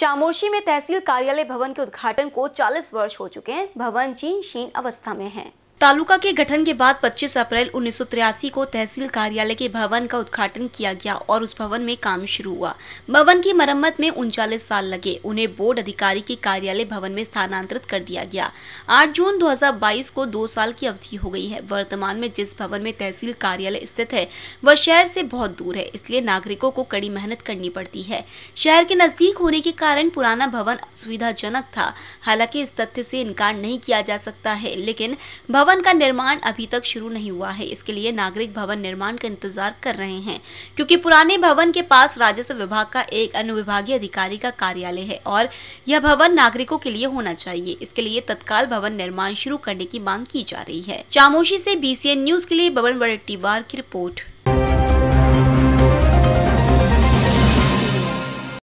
चामोशी में तहसील कार्यालय भवन के उद्घाटन को 40 वर्ष हो चुके हैं भवन चीन शीन अवस्था में है तालुका के गठन के बाद 25 अप्रैल उन्नीस को तहसील कार्यालय के भवन का उद्घाटन किया गया और उस भवन में काम शुरू हुआ भवन की मरम्मत में उनचालीस साल लगे उन्हें बोर्ड अधिकारी के कार्यालय भवन में स्थानांतरित कर दिया गया 8 जून 2022 को दो साल की अवधि हो गई है वर्तमान में जिस भवन में तहसील कार्यालय स्थित है वह शहर से बहुत दूर है इसलिए नागरिकों को कड़ी मेहनत करनी पड़ती है शहर के नजदीक होने के कारण पुराना भवन सुविधाजनक था हालांकि इस तथ्य से इनकार नहीं किया जा सकता है लेकिन भवन भवन का निर्माण अभी तक शुरू नहीं हुआ है इसके लिए नागरिक भवन निर्माण का इंतजार कर रहे हैं क्योंकि पुराने भवन के पास राजस्व विभाग का एक अनुविभागीय अधिकारी का कार्यालय है और यह भवन नागरिकों के लिए होना चाहिए इसके लिए तत्काल भवन निर्माण शुरू करने की मांग की जा रही है चामोशी ऐसी बीसीएन न्यूज के लिए बबन बड़ेट्टीवार की रिपोर्ट